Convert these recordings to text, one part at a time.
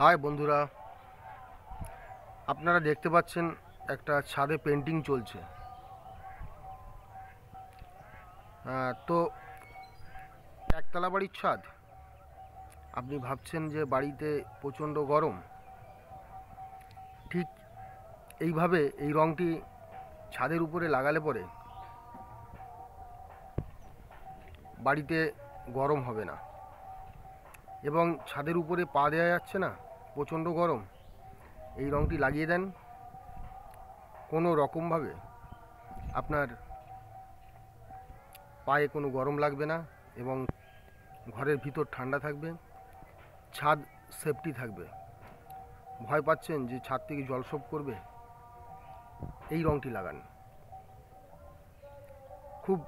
High বন্ধুরা আপনারা দেখতে পাচ্ছেন একটা ছাদে পেন্টিং চলছে তো একতলা বাড়ির ছাদ আপনি ভাবছেন যে বাড়িতে প্রচণ্ড গরম ঠিক এইভাবে এই রঙটি ছাদের উপরে লাগালে পরে বাড়িতে গরম হবে না এবং ছাদের উপরে পা দেওয়া যাচ্ছে না প্রচণ্ড গরম এই রঙটি লাগিয়ে দেন কোনো রকমভাবে আপনার পায়ে কোনো গরম লাগবে না এবং ঘরের ভিতর ঠান্ডা থাকবে ছাদ সেফটি থাকবে ভয় পাচ্ছেন যে ছাদ থেকে জলসব করবে এই রঙটি লাগান খুব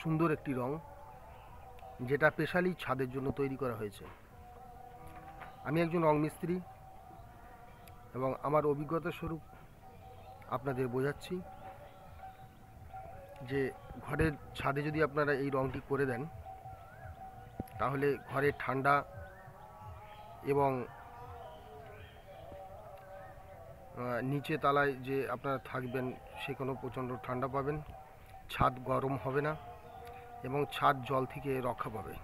সুন্দর একটি রং যেটা স্পেশালি ছাদের জন্য তৈরি করা হয়েছে আমি একজন রং মিস্ত্রি এবং আমার অভিজ্ঞতা স্বরূপ আপনাদের বোঝাচ্ছি যে ঘরের ছাদে যদি আপনারা এই রঙটি করে দেন তাহলে ঘরে ঠান্ডা এবং নিচে তালায় যে আপনারা থাকবেন সেখানেও প্রচণ্ড ঠান্ডা পাবেন ছাদ গরম হবে না এবং ছাদ জল থেকে রক্ষা পাবে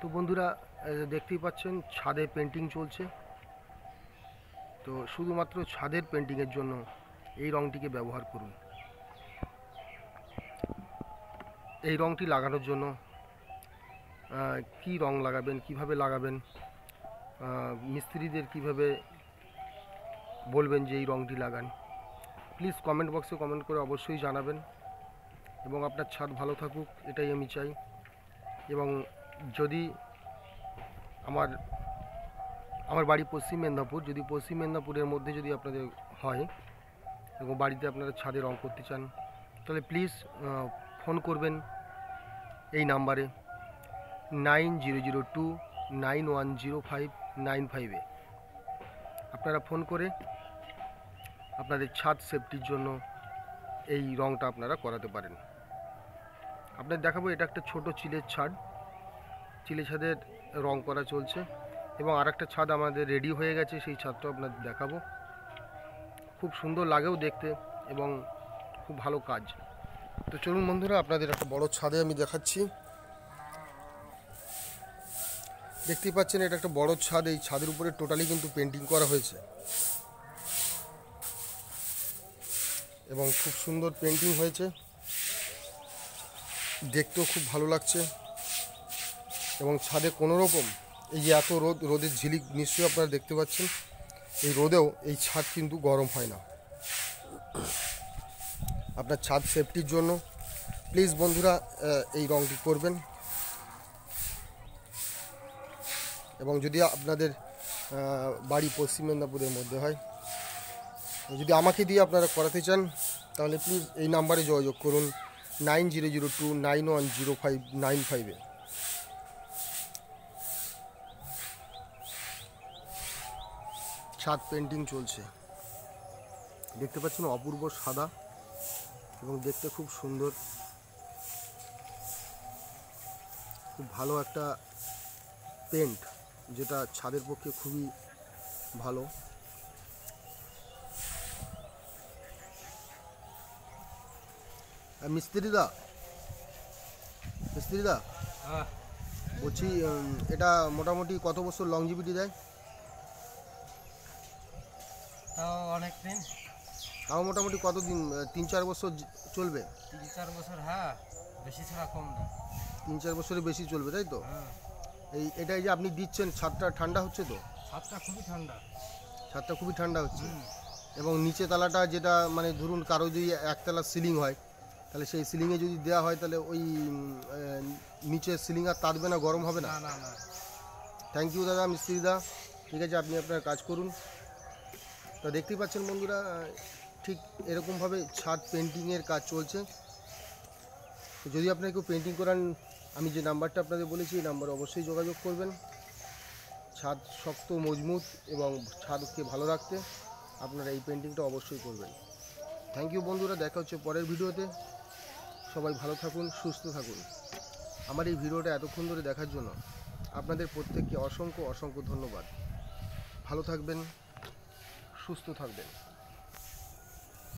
তো বন্ধুরা দেখতেই পাচ্ছেন ছাদে পেন্টিং চলছে তো শুধুমাত্র ছাদের পেন্টিংয়ের জন্য এই রঙটিকে ব্যবহার করুন এই রঙটি লাগানোর জন্য কি রং লাগাবেন কিভাবে লাগাবেন মিস্ত্রিদের কিভাবে বলবেন যে এই রঙটি লাগান প্লিজ কমেন্ট বক্সে কমেন্ট করে অবশ্যই জানাবেন এবং আপনার ছাদ ভালো থাকুক এটাই আমি চাই এবং যদি আমার আমার বাড়ি পশ্চিম মেদিনীপুর যদি পশ্চিম মেদিনীপুরের মধ্যে যদি আপনাদের হয় এবং বাড়িতে আপনারা ছাদে রং করতে চান তাহলে প্লিজ ফোন করবেন এই নাম্বারে nine zero zero two nine one zero five nine ফাইভে আপনারা ফোন করে আপনাদের ছাদ সেফটির জন্য এই রংটা আপনারা করাতে পারেন আপনার দেখাবো এটা একটা ছোট চিলের ছাদ চিলি ছাদের রং করা চলছে এবং আর একটা ছাদ আমাদের রেডি হয়ে গেছে সেই ছাদটা আপনাদের দেখাবো খুব সুন্দর লাগেও দেখতে এবং খুব ভালো কাজ তো চলুন বন্ধুরা আপনাদের একটা বড় ছাদে আমি দেখাচ্ছি দেখতেই পাচ্ছেন এটা একটা বড় ছাদ এই ছাদের উপরে টোটালি কিন্তু পেন্টিং করা হয়েছে এবং খুব সুন্দর পেন্টিং হয়েছে দেখতেও খুব ভালো লাগছে এবং ছাদে কোনো রকম এই যে এত রোদ রোদের ঝিলিক নিশ্চয়ই আপনারা দেখতে পাচ্ছেন এই রোদেও এই ছাদ কিন্তু গরম হয় না আপনার ছাদ সেফটির জন্য প্লিজ বন্ধুরা এই রঙটি করবেন এবং যদি আপনাদের বাড়ি পশ্চিম মেদিনীপুরের মধ্যে হয় যদি আমাকে দিয়ে আপনারা করাতে চান তাহলে প্লিজ এই নাম্বারে যোগাযোগ করুন nine zero zero two nine one zero five nine ফাইভে ছাদ পেন্টিং চলছে দেখতে পাচ্ছেন অপূর্ব সাদা এবং দেখতে খুব সুন্দর খুব ভালো একটা পেন্ট যেটা ছাদের পক্ষে খুবই ভালো মিস্ত্রিদা মিস্ত্রিদা হ্যাঁ। বলছি এটা মোটামুটি কত বছর লংজিভিটি দেয় তাও অনেক দিন তাও মোটামুটি কত দিন তিন চার বছর চলবে তিন চার বছর হ্যাঁ বেশি ছাড়া কম না তিন চার বছরের বেশি চলবে তাই তো হ্যাঁ। এই এটাই যে আপনি দিচ্ছেন ছাদটা ঠান্ডা হচ্ছে তো ছাদটা খুবই ঠান্ডা ছাদটা খুবই ঠান্ডা হচ্ছে এবং নিচে তালাটা যেটা মানে ধরুন কারো যদি একতলা সিলিং হয় তাহলে সেই সিলিংয়ে যদি দেওয়া হয় তাহলে ওই নিচে সিলিং আর তাতবে না গরম হবে না থ্যাংক ইউ দাদা মিস্ত্রিদা ঠিক আছে আপনি আপনার কাজ করুন তো দেখতেই পাচ্ছেন বন্ধুরা ঠিক এরকমভাবে ছাদ পেন্টিংয়ের কাজ চলছে যদি আপনার কেউ পেন্টিং করান আমি যে নাম্বারটা আপনাদের বলেছি এই নাম্বারে অবশ্যই যোগাযোগ করবেন ছাদ শক্ত মজবুত এবং ছাদকে ভালো রাখতে আপনারা এই পেন্টিংটা অবশ্যই করবেন থ্যাংক ইউ বন্ধুরা দেখা হচ্ছে পরের ভিডিওতে সবাই ভালো থাকুন সুস্থ থাকুন আমার এই ভিডিওটা এতক্ষণ ধরে দেখার জন্য আপনাদের প্রত্যেককে অসংখ্য অসংখ্য ধন্যবাদ ভালো থাকবেন সুস্থ থাকবেন